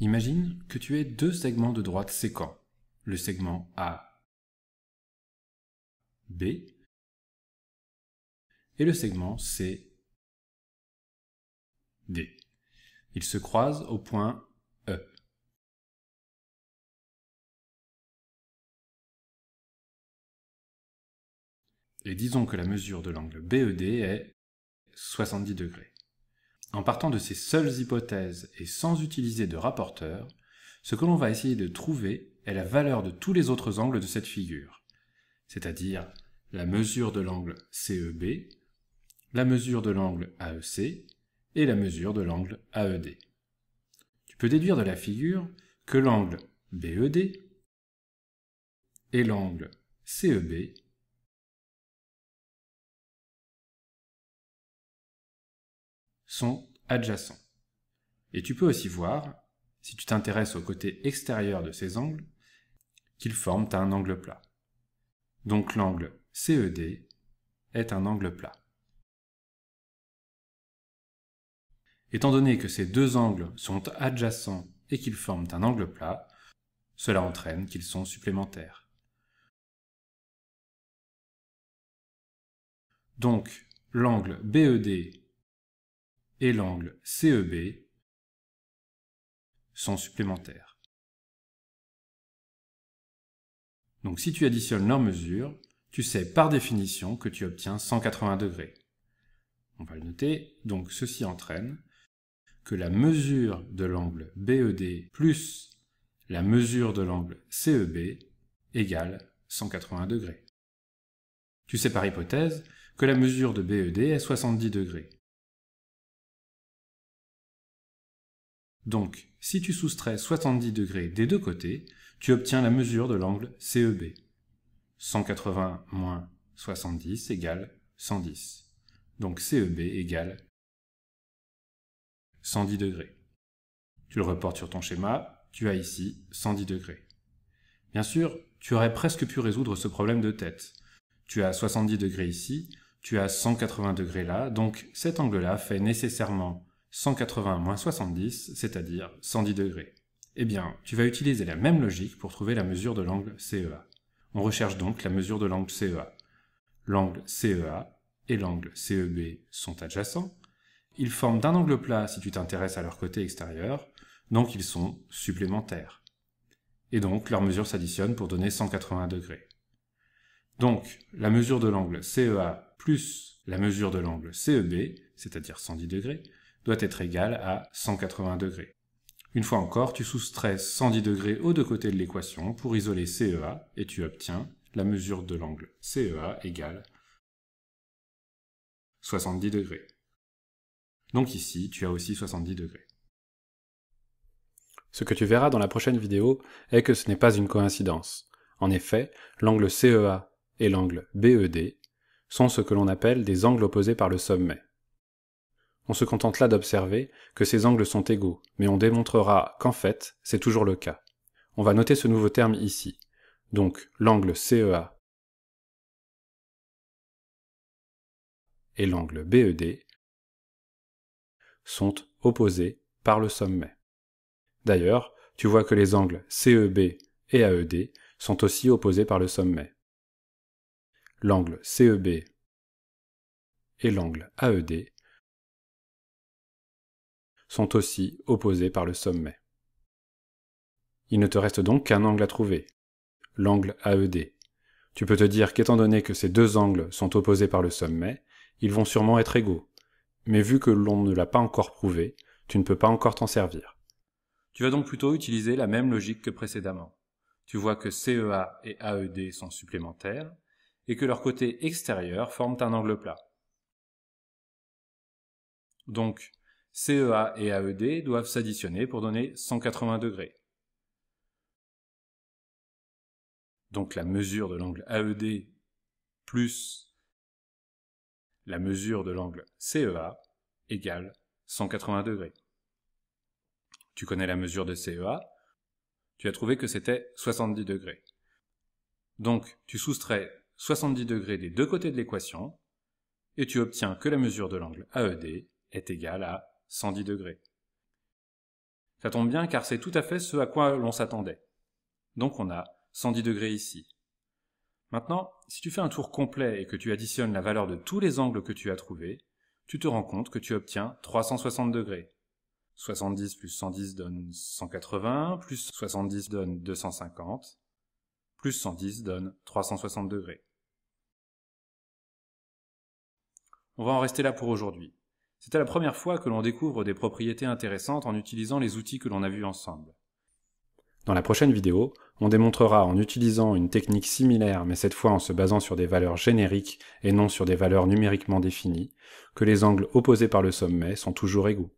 Imagine que tu aies deux segments de droite séquents, le segment A B et le segment C D. Ils se croisent au point E. Et disons que la mesure de l'angle BED est 70 degrés. En partant de ces seules hypothèses et sans utiliser de rapporteur, ce que l'on va essayer de trouver est la valeur de tous les autres angles de cette figure, c'est-à-dire la mesure de l'angle CEB, la mesure de l'angle AEC et la mesure de l'angle AED. Tu peux déduire de la figure que l'angle BED et l'angle CEB sont adjacents. Et tu peux aussi voir, si tu t'intéresses au côté extérieur de ces angles, qu'ils forment un angle plat. Donc l'angle CED est un angle plat. Étant donné que ces deux angles sont adjacents et qu'ils forment un angle plat, cela entraîne qu'ils sont supplémentaires. Donc l'angle BED et l'angle CEB sont supplémentaires. Donc si tu additionnes leurs mesures, tu sais par définition que tu obtiens 180 degrés. On va le noter, donc ceci entraîne que la mesure de l'angle BED plus la mesure de l'angle CEB égale 180 degrés. Tu sais par hypothèse que la mesure de BED est 70 degrés. Donc, si tu soustrais 70 degrés des deux côtés, tu obtiens la mesure de l'angle e CEB. 180 moins 70 égale 110. Donc CEB égale 110 degrés. Tu le reportes sur ton schéma, tu as ici 110 degrés. Bien sûr, tu aurais presque pu résoudre ce problème de tête. Tu as 70 degrés ici, tu as 180 degrés là, donc cet angle-là fait nécessairement 180 moins 70, c'est-à-dire 110 degrés. Eh bien, tu vas utiliser la même logique pour trouver la mesure de l'angle CEA. On recherche donc la mesure de l'angle CEA. L'angle CEA et l'angle CEB sont adjacents. Ils forment d'un angle plat si tu t'intéresses à leur côté extérieur, donc ils sont supplémentaires. Et donc, leur mesure s'additionne pour donner 180 degrés. Donc, la mesure de l'angle CEA plus la mesure de l'angle CEB, c'est-à-dire 110 degrés, doit être égal à 180 degrés. Une fois encore, tu soustrais 110 degrés aux deux côtés de l'équation pour isoler CEA et tu obtiens la mesure de l'angle CEA égale 70 degrés. Donc ici, tu as aussi 70 degrés. Ce que tu verras dans la prochaine vidéo est que ce n'est pas une coïncidence. En effet, l'angle CEA et l'angle BED sont ce que l'on appelle des angles opposés par le sommet. On se contente là d'observer que ces angles sont égaux, mais on démontrera qu'en fait, c'est toujours le cas. On va noter ce nouveau terme ici. Donc, l'angle CEA et l'angle BED sont opposés par le sommet. D'ailleurs, tu vois que les angles CEB et AED sont aussi opposés par le sommet. L'angle CEB et l'angle AED sont aussi opposés par le sommet. Il ne te reste donc qu'un angle à trouver, l'angle AED. Tu peux te dire qu'étant donné que ces deux angles sont opposés par le sommet, ils vont sûrement être égaux, mais vu que l'on ne l'a pas encore prouvé, tu ne peux pas encore t'en servir. Tu vas donc plutôt utiliser la même logique que précédemment. Tu vois que CEA et AED sont supplémentaires, et que leur côté extérieur forment un angle plat. Donc, CEA et AED doivent s'additionner pour donner 180 degrés. Donc la mesure de l'angle AED plus la mesure de l'angle CEA égale 180 degrés. Tu connais la mesure de CEA, tu as trouvé que c'était 70 degrés. Donc tu soustrais 70 degrés des deux côtés de l'équation, et tu obtiens que la mesure de l'angle AED est égale à 110 degrés. Ça tombe bien car c'est tout à fait ce à quoi l'on s'attendait. Donc on a 110 degrés ici. Maintenant, si tu fais un tour complet et que tu additionnes la valeur de tous les angles que tu as trouvés, tu te rends compte que tu obtiens 360 degrés. 70 plus 110 donne 180, plus 70 donne 250, plus 110 donne 360 degrés. On va en rester là pour aujourd'hui. C'était la première fois que l'on découvre des propriétés intéressantes en utilisant les outils que l'on a vus ensemble. Dans la prochaine vidéo, on démontrera en utilisant une technique similaire, mais cette fois en se basant sur des valeurs génériques et non sur des valeurs numériquement définies, que les angles opposés par le sommet sont toujours égaux.